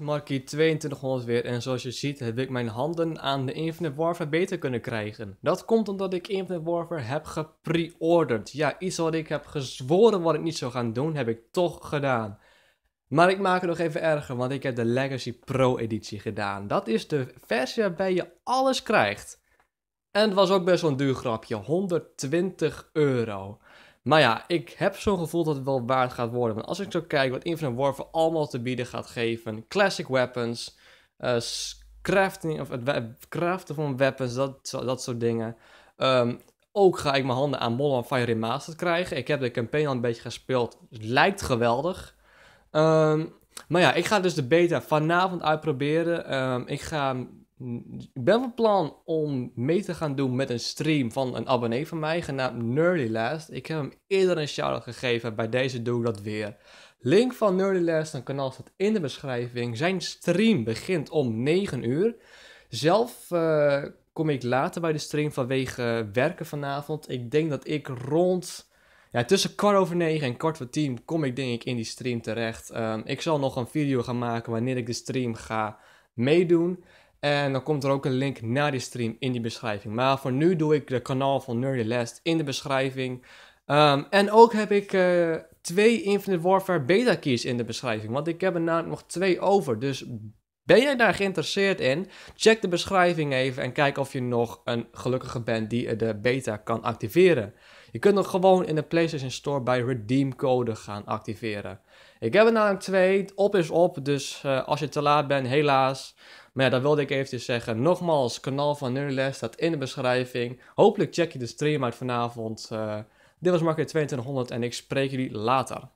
Markie 2200 weer en zoals je ziet heb ik mijn handen aan de Infinite Warfare beter kunnen krijgen. Dat komt omdat ik Infinite Warfare heb gepreorderd. Ja, iets wat ik heb gezworen wat ik niet zou gaan doen, heb ik toch gedaan. Maar ik maak het nog even erger, want ik heb de Legacy Pro editie gedaan. Dat is de versie waarbij je alles krijgt. En het was ook best wel een duur grapje, 120 euro. Maar ja, ik heb zo'n gevoel dat het wel waard gaat worden. Want als ik zo kijk wat Infinite Warfare allemaal te bieden gaat geven: classic weapons, eh, crafting, of het craften van weapons, dat, dat soort dingen. Ehm, ook ga ik mijn handen aan Modern Fire Remastered krijgen. Ik heb de campaign al een beetje gespeeld. Het lijkt geweldig. Ehm, maar ja, ik ga dus de beta vanavond uitproberen. Ehm, ik ga ik ben van plan om mee te gaan doen met een stream van een abonnee van mij, genaamd Nerdy Last. Ik heb hem eerder een shout-out gegeven, bij deze doe ik dat weer. Link van Nerdy Last, een kanaal, staat in de beschrijving. Zijn stream begint om 9 uur. Zelf eh, kom ik later bij de stream vanwege werken vanavond. Ik denk dat ik rond... Ja, tussen kwart over negen en kwart voor tien kom ik denk ik in die stream terecht. Ehm, ik zal nog een video gaan maken wanneer ik de stream ga meedoen. En dan komt er ook een link naar die stream in die beschrijving. Maar voor nu doe ik de kanaal van Nerdy Last in de beschrijving. Ehm, en ook heb ik eh, twee Infinite Warfare beta keys in de beschrijving. Want ik heb er namelijk nog twee over. Dus ben jij daar geïnteresseerd in? Check de beschrijving even en kijk of je nog een gelukkige bent die eh, de beta kan activeren. Je kunt nog gewoon in de PlayStation Store bij Redeem Code gaan activeren. Ik heb er namelijk twee. Op is op, dus eh, als je te laat bent, helaas. Maar ja, dat wilde ik eventjes zeggen. Nogmaals, kanaal van Nurles staat in de beschrijving. Hopelijk check je de stream uit vanavond. Eh, dit was Market 2200 en ik spreek jullie later.